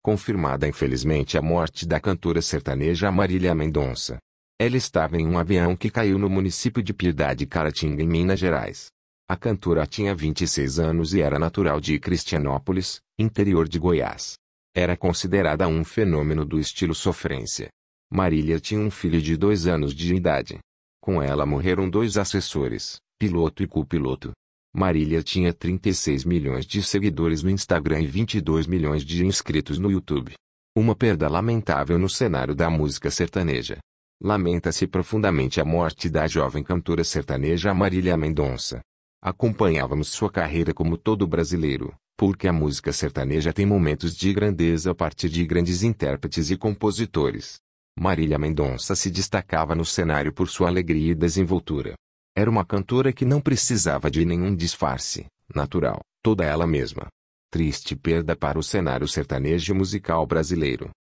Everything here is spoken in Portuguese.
confirmada infelizmente a morte da cantora sertaneja Marília Mendonça. Ela estava em um avião que caiu no município de Piedade Caratinga, em Minas Gerais. A cantora tinha 26 anos e era natural de Cristianópolis, interior de Goiás. Era considerada um fenômeno do estilo sofrência. Marília tinha um filho de dois anos de idade. Com ela morreram dois assessores, piloto e copiloto. Marília tinha 36 milhões de seguidores no Instagram e 22 milhões de inscritos no YouTube. Uma perda lamentável no cenário da música sertaneja. Lamenta-se profundamente a morte da jovem cantora sertaneja Marília Mendonça. Acompanhávamos sua carreira como todo brasileiro, porque a música sertaneja tem momentos de grandeza a partir de grandes intérpretes e compositores. Marília Mendonça se destacava no cenário por sua alegria e desenvoltura. Era uma cantora que não precisava de nenhum disfarce, natural, toda ela mesma. Triste perda para o cenário sertanejo musical brasileiro.